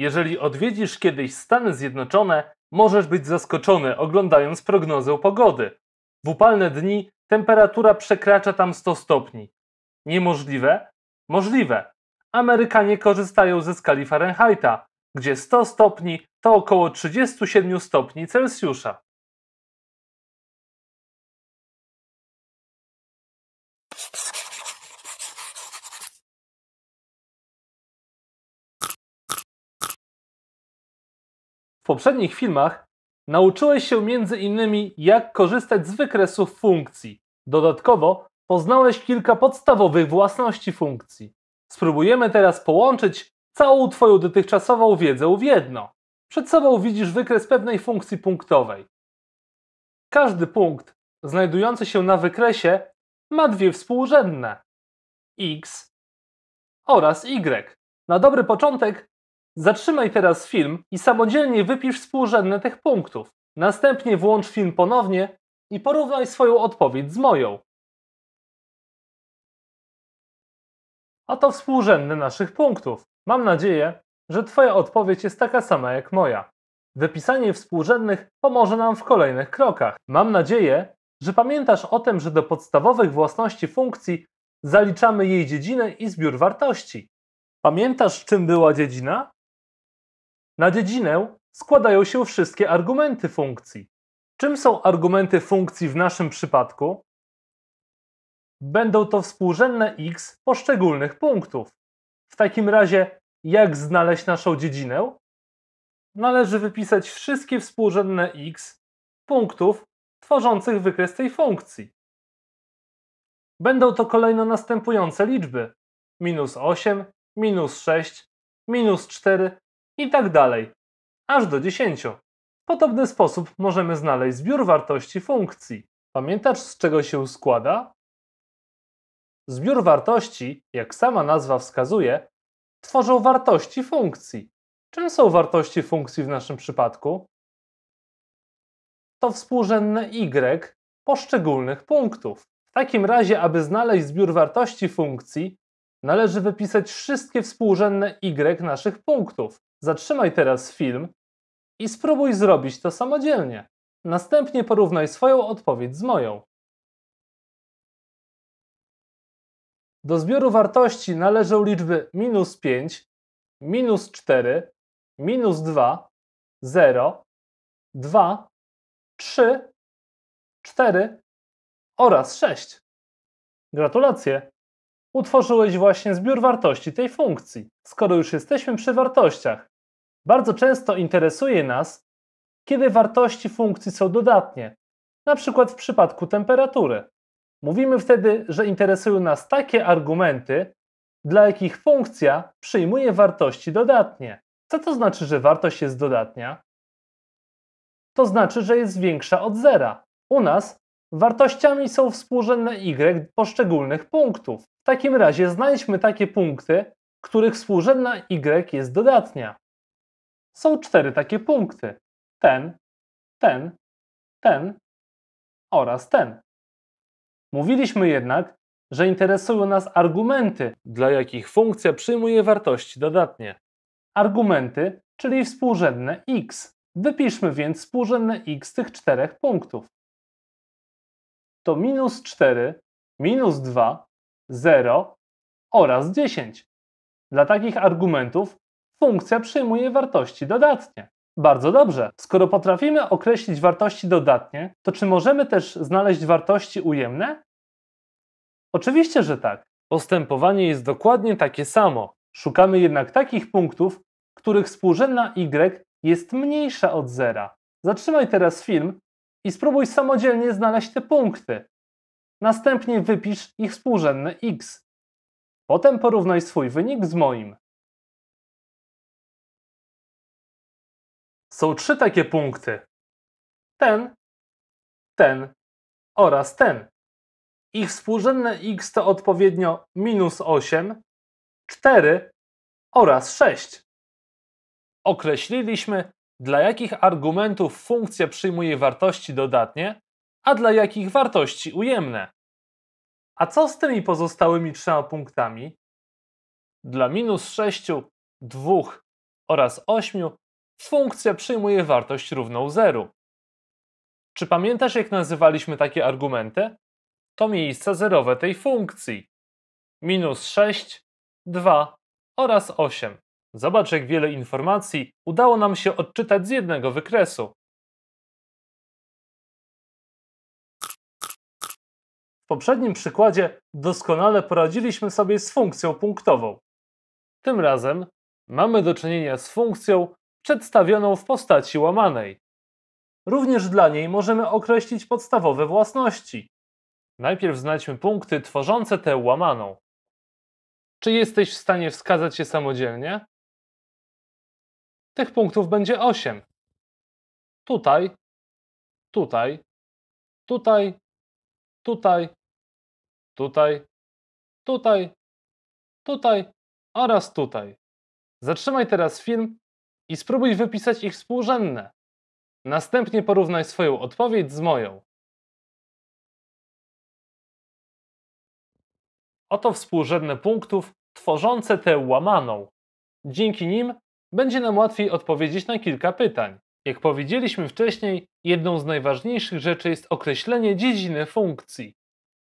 Jeżeli odwiedzisz kiedyś Stany Zjednoczone, możesz być zaskoczony oglądając prognozę pogody. W upalne dni temperatura przekracza tam 100 stopni. Niemożliwe? Możliwe. Amerykanie korzystają ze skali Fahrenheita, gdzie 100 stopni to około 37 stopni Celsjusza. poprzednich filmach nauczyłeś się między innymi jak korzystać z wykresów funkcji. Dodatkowo poznałeś kilka podstawowych własności funkcji. Spróbujemy teraz połączyć całą Twoją dotychczasową wiedzę w jedno. Przed sobą widzisz wykres pewnej funkcji punktowej. Każdy punkt znajdujący się na wykresie ma dwie współrzędne x oraz y. Na dobry początek Zatrzymaj teraz film i samodzielnie wypisz współrzędne tych punktów. Następnie włącz film ponownie i porównaj swoją odpowiedź z moją. Oto współrzędne naszych punktów. Mam nadzieję, że Twoja odpowiedź jest taka sama jak moja. Wypisanie współrzędnych pomoże nam w kolejnych krokach. Mam nadzieję, że pamiętasz o tym, że do podstawowych własności funkcji zaliczamy jej dziedzinę i zbiór wartości. Pamiętasz, czym była dziedzina? Na dziedzinę składają się wszystkie argumenty funkcji. Czym są argumenty funkcji w naszym przypadku? Będą to współrzędne x poszczególnych punktów. W takim razie, jak znaleźć naszą dziedzinę? Należy wypisać wszystkie współrzędne x punktów tworzących wykres tej funkcji. Będą to kolejno następujące liczby: minus 8, minus 6, minus 4 i tak dalej, aż do 10. Podobny sposób możemy znaleźć zbiór wartości funkcji. Pamiętasz z czego się składa? Zbiór wartości, jak sama nazwa wskazuje, tworzą wartości funkcji. Czym są wartości funkcji w naszym przypadku? To współrzędne y poszczególnych punktów. W takim razie, aby znaleźć zbiór wartości funkcji, należy wypisać wszystkie współrzędne y naszych punktów. Zatrzymaj teraz film i spróbuj zrobić to samodzielnie. Następnie porównaj swoją odpowiedź z moją. Do zbioru wartości należą liczby minus 5, minus 4, minus 2, 0, 2, 3, 4 oraz 6. Gratulacje! Utworzyłeś właśnie zbiór wartości tej funkcji. Skoro już jesteśmy przy wartościach, bardzo często interesuje nas, kiedy wartości funkcji są dodatnie, na przykład w przypadku temperatury. Mówimy wtedy, że interesują nas takie argumenty, dla jakich funkcja przyjmuje wartości dodatnie. Co to znaczy, że wartość jest dodatnia? To znaczy, że jest większa od zera. U nas wartościami są współrzędne y poszczególnych punktów. W takim razie znajdźmy takie punkty, których współrzędna y jest dodatnia. Są cztery takie punkty. Ten, ten, ten oraz ten. Mówiliśmy jednak, że interesują nas argumenty, dla jakich funkcja przyjmuje wartości dodatnie. Argumenty, czyli współrzędne x. Wypiszmy więc współrzędne x tych czterech punktów. To minus 4, minus 2, 0 oraz 10. Dla takich argumentów funkcja przyjmuje wartości dodatnie. Bardzo dobrze. Skoro potrafimy określić wartości dodatnie, to czy możemy też znaleźć wartości ujemne? Oczywiście, że tak. Postępowanie jest dokładnie takie samo. Szukamy jednak takich punktów, których współrzędna y jest mniejsza od zera. Zatrzymaj teraz film i spróbuj samodzielnie znaleźć te punkty. Następnie wypisz ich współrzędne x. Potem porównaj swój wynik z moim. Są trzy takie punkty. Ten, ten oraz ten. Ich współrzędne x to odpowiednio minus 8, 4 oraz 6. Określiliśmy, dla jakich argumentów funkcja przyjmuje wartości dodatnie, a dla jakich wartości ujemne. A co z tymi pozostałymi trzema punktami? Dla minus 6, 2 oraz 8 funkcja przyjmuje wartość równą 0. Czy pamiętasz, jak nazywaliśmy takie argumenty? To miejsca zerowe tej funkcji. Minus 6, 2 oraz 8. Zobacz, jak wiele informacji udało nam się odczytać z jednego wykresu. W poprzednim przykładzie doskonale poradziliśmy sobie z funkcją punktową. Tym razem mamy do czynienia z funkcją, przedstawioną w postaci łamanej. Również dla niej możemy określić podstawowe własności. Najpierw znajdźmy punkty tworzące tę łamaną. Czy jesteś w stanie wskazać je samodzielnie? Tych punktów będzie 8. Tutaj, tutaj, tutaj, tutaj, tutaj, tutaj, tutaj oraz tutaj. Zatrzymaj teraz film i spróbuj wypisać ich współrzędne. Następnie porównaj swoją odpowiedź z moją. Oto współrzędne punktów tworzące tę łamaną. Dzięki nim będzie nam łatwiej odpowiedzieć na kilka pytań. Jak powiedzieliśmy wcześniej, jedną z najważniejszych rzeczy jest określenie dziedziny funkcji.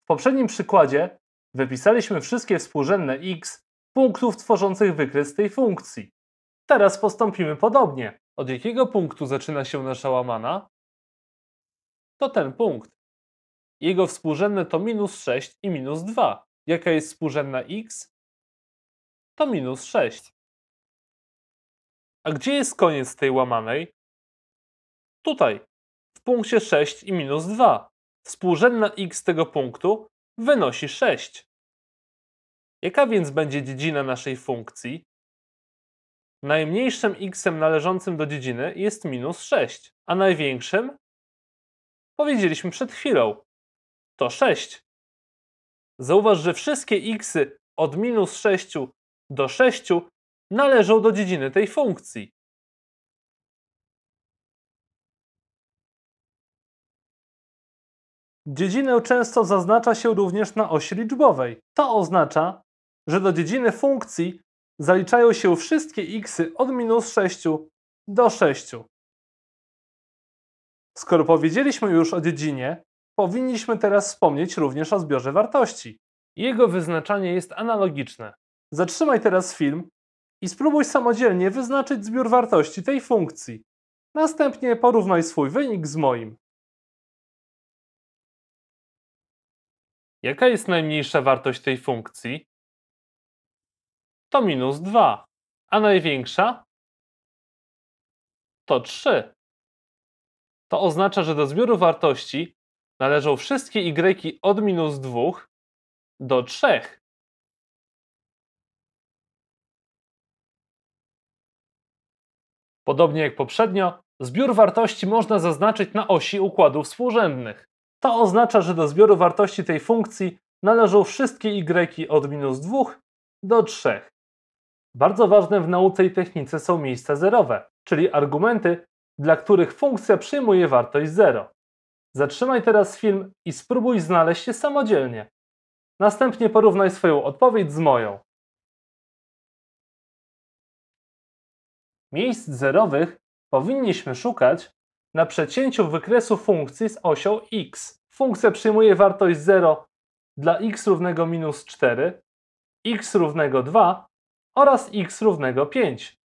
W poprzednim przykładzie wypisaliśmy wszystkie współrzędne x punktów tworzących wykres tej funkcji. Teraz postąpimy podobnie. Od jakiego punktu zaczyna się nasza łamana? To ten punkt. Jego współrzędne to minus 6 i minus 2. Jaka jest współrzędna x? To minus 6. A gdzie jest koniec tej łamanej? Tutaj, w punkcie 6 i minus 2. Współrzędna x tego punktu wynosi 6. Jaka więc będzie dziedzina naszej funkcji? Najmniejszym x należącym do dziedziny jest minus 6, a największym powiedzieliśmy przed chwilą. To 6. Zauważ, że wszystkie xy od minus 6 do 6 należą do dziedziny tej funkcji. Dziedzinę często zaznacza się również na osi liczbowej. To oznacza, że do dziedziny funkcji zaliczają się wszystkie xy od minus 6 do 6. Skoro powiedzieliśmy już o dziedzinie, powinniśmy teraz wspomnieć również o zbiorze wartości. Jego wyznaczanie jest analogiczne. Zatrzymaj teraz film i spróbuj samodzielnie wyznaczyć zbiór wartości tej funkcji. Następnie porównaj swój wynik z moim. Jaka jest najmniejsza wartość tej funkcji? to minus 2, a największa to 3. To oznacza, że do zbioru wartości należą wszystkie y od minus 2 do 3. Podobnie jak poprzednio, zbiór wartości można zaznaczyć na osi układów współrzędnych. To oznacza, że do zbioru wartości tej funkcji należą wszystkie y od minus 2 do 3. Bardzo ważne w nauce i technice są miejsca zerowe, czyli argumenty, dla których funkcja przyjmuje wartość 0. Zatrzymaj teraz film i spróbuj znaleźć je samodzielnie. Następnie porównaj swoją odpowiedź z moją. Miejsc zerowych powinniśmy szukać na przecięciu wykresu funkcji z osią x. Funkcja przyjmuje wartość 0 dla x równego minus 4, x równego 2 oraz x równego 5.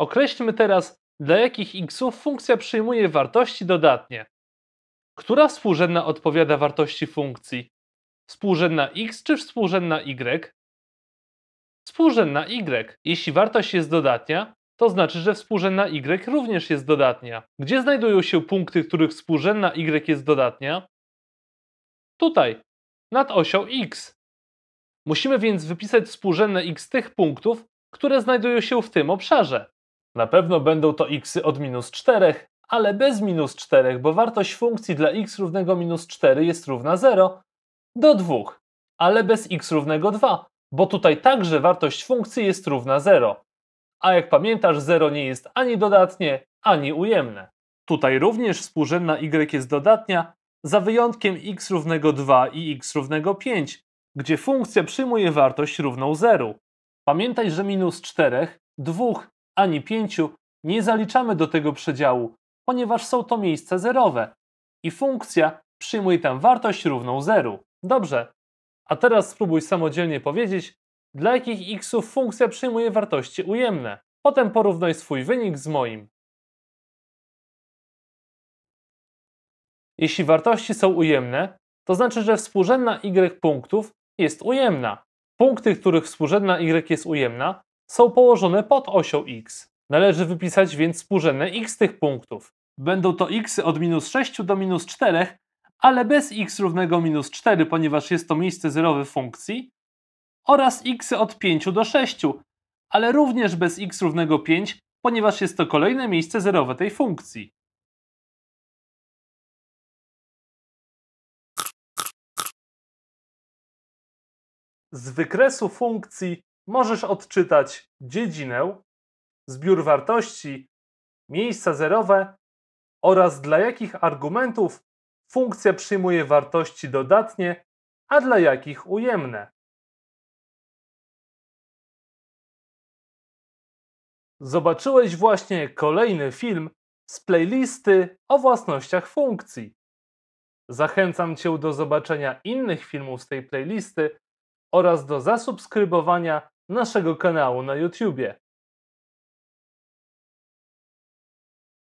Określmy teraz, dla jakich xów funkcja przyjmuje wartości dodatnie. Która współrzędna odpowiada wartości funkcji? Współrzędna x czy współrzędna y? Współrzędna y. Jeśli wartość jest dodatnia, to znaczy, że współrzędna y również jest dodatnia. Gdzie znajdują się punkty, których współrzędna y jest dodatnia? Tutaj, nad osią x. Musimy więc wypisać współrzędne x tych punktów, które znajdują się w tym obszarze. Na pewno będą to xy od minus 4, ale bez minus 4, bo wartość funkcji dla x równego minus 4 jest równa 0, do 2, ale bez x równego 2, bo tutaj także wartość funkcji jest równa 0. A jak pamiętasz, 0 nie jest ani dodatnie, ani ujemne. Tutaj również współrzędna y jest dodatnia, za wyjątkiem x równego 2 i x równego 5, gdzie funkcja przyjmuje wartość równą 0. Pamiętaj, że minus 4, 2 ani 5 nie zaliczamy do tego przedziału, ponieważ są to miejsca zerowe i funkcja przyjmuje tam wartość równą 0. Dobrze, a teraz spróbuj samodzielnie powiedzieć, dla jakich xów funkcja przyjmuje wartości ujemne. Potem porównaj swój wynik z moim. Jeśli wartości są ujemne, to znaczy, że współrzędna y punktów jest ujemna. Punkty, których współrzędna y jest ujemna, są położone pod osią x. Należy wypisać więc współrzędne x tych punktów. Będą to x od minus 6 do minus 4, ale bez x równego minus 4, ponieważ jest to miejsce zerowe funkcji, oraz x od 5 do 6, ale również bez x równego 5, ponieważ jest to kolejne miejsce zerowe tej funkcji. z wykresu funkcji możesz odczytać dziedzinę, zbiór wartości, miejsca zerowe oraz dla jakich argumentów funkcja przyjmuje wartości dodatnie, a dla jakich ujemne. Zobaczyłeś właśnie kolejny film z playlisty o własnościach funkcji. Zachęcam Cię do zobaczenia innych filmów z tej playlisty oraz do zasubskrybowania naszego kanału na YouTube.